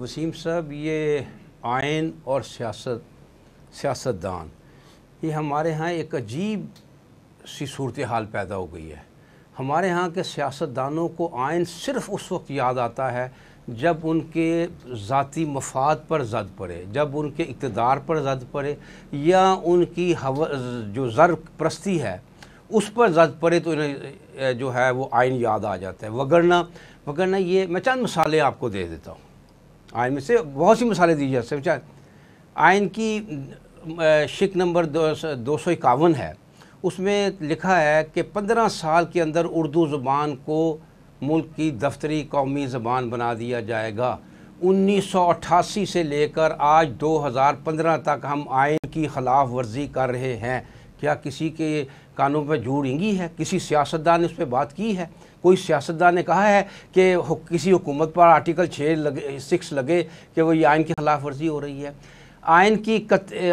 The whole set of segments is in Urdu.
وسیم صاحب یہ آئین اور سیاست سیاست دان یہ ہمارے ہاں ایک عجیب سی صورتحال پیدا ہو گئی ہے ہمارے ہاں کے سیاستدانوں کو آئین صرف اس وقت یاد آتا ہے جب ان کے ذاتی مفاد پر زد پڑے جب ان کے اقتدار پر زد پڑے یا ان کی جو ذر پرستی ہے اس پر زد پڑے تو انہیں جو ہے وہ آئین یاد آ جاتا ہے وگرنہ وگرنہ یہ میں چند مثالیں آپ کو دے دیتا ہوں آئین میں سے بہت سی مثالیں دی جا سکتے آئین کی شک نمبر دو سو اکاون ہے اس میں لکھا ہے کہ پندرہ سال کے اندر اردو زبان کو ملک کی دفتری قومی زبان بنا دیا جائے گا انیس سو اٹھاسی سے لے کر آج دو ہزار پندرہ تک ہم آئین کی خلاف ورزی کر رہے ہیں کیا کسی کے کانوں پہ جوڑیں گی ہے کسی سیاستدان نے اس پہ بات کی ہے کوئی سیاستدان نے کہا ہے کہ کسی حکومت پر آرٹیکل چھ لگے سکس لگے کہ وہ یہ آئین کی خلاف ورزی ہو رہی ہے آئین کی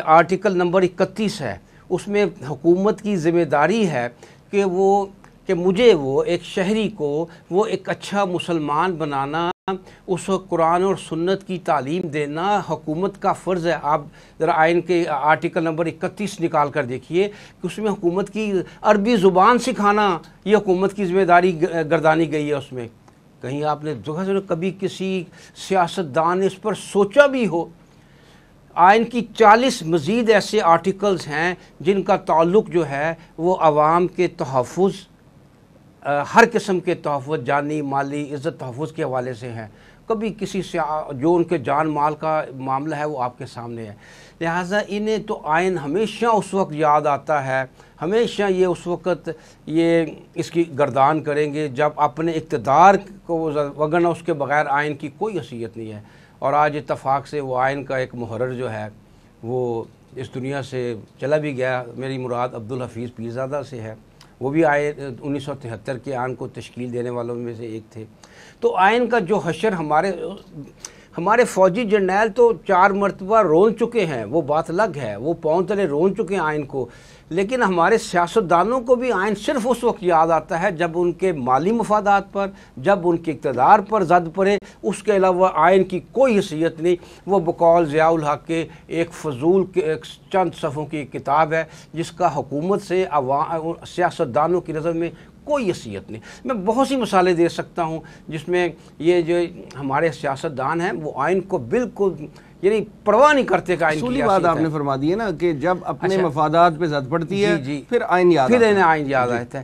آرٹیکل نمبر اکتیس ہے اس میں حکومت کی ذمہ داری ہے کہ وہ کہ مجھے وہ ایک شہری کو وہ ایک اچھا مسلمان بنانا اس وقت قرآن اور سنت کی تعلیم دینا حکومت کا فرض ہے آپ ذرا آئین کے آرٹیکل نمبر اکتیس نکال کر دیکھیے کہ اس میں حکومت کی عربی زبان سکھانا یہ حکومت کی ذمہ داری گردانی گئی ہے اس میں کہیں آپ نے سے کبھی کسی سیاستدان نے اس پر سوچا بھی ہو آئین کی چالیس مزید ایسے آرٹیکلز ہیں جن کا تعلق جو ہے وہ عوام کے تحفظ ہر قسم کے تحفظ جانی مالی عزت تحفظ کے حوالے سے ہیں کبھی کسی سے جو ان کے جان مال کا معاملہ ہے وہ آپ کے سامنے ہے لہٰذا انہیں تو آئین ہمیشہ اس وقت یاد آتا ہے ہمیشہ یہ اس وقت یہ اس کی گردان کریں گے جب اپنے اقتدار کو وگرنہ اس کے بغیر آئین کی کوئی حیثیت نہیں ہے اور آج اتفاق سے وہ آئین کا ایک محرر جو ہے وہ اس دنیا سے چلا بھی گیا میری مراد عبدالحفیظ پیرزادہ سے ہے وہ بھی آئے انیس سو تہتر کے آئین کو تشکیل دینے والوں میں سے ایک تھے تو آئین کا جو حشر ہمارے ہمارے فوجی جرنیل تو چار مرتبہ رون چکے ہیں وہ بات الگ ہے وہ پاؤں تلے رون چکے ہیں آئین کو لیکن ہمارے سیاستدانوں کو بھی آئین صرف اس وقت یاد آتا ہے جب ان کے مالی مفادات پر جب ان کے اقتدار پر زد پرے اس کے علاوہ آئین کی کوئی حیثیت نہیں وہ بقول ضیاء الحق کے ایک فضول کے ایک چند صفوں کی کتاب ہے جس کا حکومت سے عوام کی نظر میں کوئی حیثیت نہیں میں بہت سی مسالے دے سکتا ہوں جس میں یہ جو ہمارے سیاستدان ہیں وہ آئین کو بالکل یعنی پرواہ نہیں کرتے کہ آئین کا بات آپ نے فرما دی ہے نا کہ جب اپنے اچھا۔ مفادات پہ زد پڑتی ہے جی، جی۔ پھر آئین یاد آتا ہے